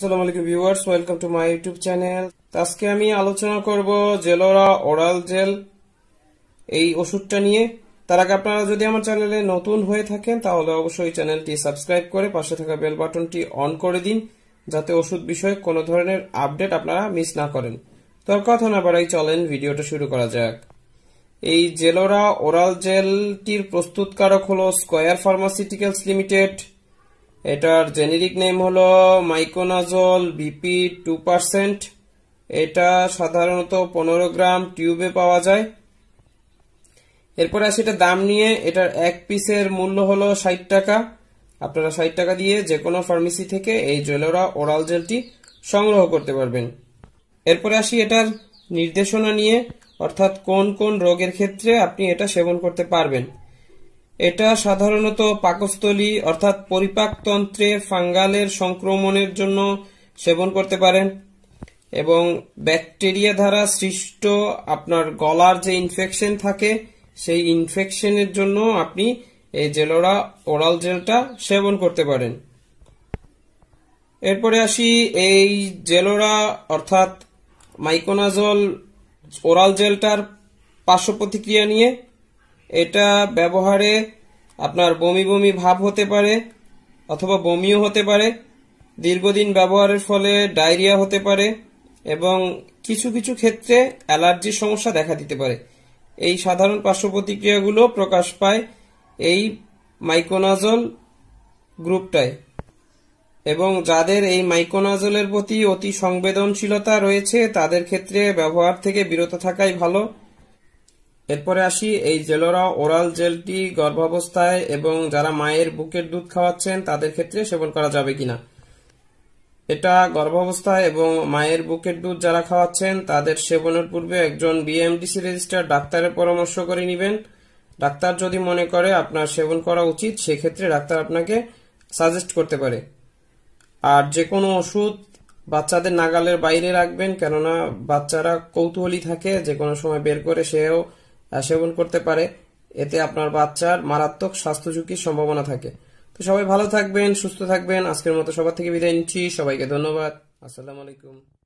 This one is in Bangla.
আসসালামু আলাইকুম viewers welcome to my YouTube channel আজকে আমি আলোচনা করব জেলোরা ওরাল জেল এই ওষুধটা নিয়ে তার আগে আপনারা যদি আমার চ্যানেলে নতুন হয়ে থাকেন তাহলে অবশ্যই চ্যানেলটি সাবস্ক্রাইব করে পাশে থাকা বেল বাটনটি অন করে দিন যাতে ওষুধ বিষয়ে কোনো ধরনের আপডেট আপনারা মিস না করেন তো কথা না বাড়াই চলেন ভিডিওটা শুরু করা যাক এই জেলোরা ওরাল জেলটির প্রস্তুতকারক হল স্কোয়ার ফার্মাসিউটিক্যালস লিমিটেড এটার জেনেরিক নেম হল মাইকোনাজল বিপি টু পার্সেন্ট এটা সাধারণত পনেরো গ্রাম টিউবে পাওয়া যায় এরপরে আসি এটা দাম নিয়ে এটার এক পিসের মূল্য হলো ষাট টাকা আপনারা ষাট টাকা দিয়ে যে কোনো ফার্মেসি থেকে এই জেলোরা ওরাল জেলটি সংগ্রহ করতে পারবেন এরপরে আসি এটার নির্দেশনা নিয়ে অর্থাৎ কোন কোন রোগের ক্ষেত্রে আপনি এটা সেবন করতে পারবেন এটা সাধারণত পাকস্থলী অর্থাৎ পরিপাকতন্ত্রে ফাঙ্গালের সংক্রমণের জন্য সেবন করতে পারেন এবং ব্যাকটেরিয়া দ্বারা সৃষ্ট আপনার গলার যে ইনফেকশন থাকে সেই ইনফেকশনের জন্য আপনি এই জেলোরা ওরাল জেলটা সেবন করতে পারেন এরপরে আসি এই জেলোরা অর্থাৎ মাইকোনাজল ওরাল জেলটার পার্শ্ব প্রতিক্রিয়া নিয়ে এটা ব্যবহারে আপনার বমি বমি ভাব হতে পারে অথবা বমিও হতে পারে দীর্ঘদিন ব্যবহারের ফলে ডায়রিয়া হতে পারে এবং কিছু কিছু ক্ষেত্রে অ্যালার্জির সমস্যা দেখা দিতে পারে এই সাধারণ পার্শ্ব প্রতিক্রিয়াগুলো প্রকাশ পায় এই মাইকোনাজল গ্রুপটায় এবং যাদের এই মাইকোনাজলের প্রতি অতি সংবেদনশীলতা রয়েছে তাদের ক্ষেত্রে ব্যবহার থেকে বিরত থাকাই ভালো এরপরে আসি এই জেলরা ওরাল জেলটি গর্ভাবস্থায় এবং যারা মায়ের বুকের দুধ খাওয়াচ্ছেন তাদের ক্ষেত্রে সেবন করা যাবে কিনা এটা গর্ভাবস্থায় এবং মায়ের বুকের দুধ যারা খাওয়াচ্ছেন তাদের সেবনের পূর্বে একজন বিএমডিসি রেজিস্টার ডাক্তারের পরামর্শ করে নেবেন ডাক্তার যদি মনে করে আপনার সেবন করা উচিত সেক্ষেত্রে ডাক্তার আপনাকে সাজেস্ট করতে পারে আর যে কোনো ওষুধ বাচ্চাদের নাগালের বাইরে রাখবেন কেননা বাচ্চারা কৌতূহলী থাকে যে কোনো সময় বের করে সেও সেবন করতে পারে এতে আপনার বাচ্চার মারাত্মক স্বাস্থ্য ঝুঁকির সম্ভাবনা থাকে তো সবাই ভালো থাকবেন সুস্থ থাকবেন আজকের মতো সবার থেকে বিদায় নিচ্ছি সবাইকে ধন্যবাদ আসসালামু আলাইকুম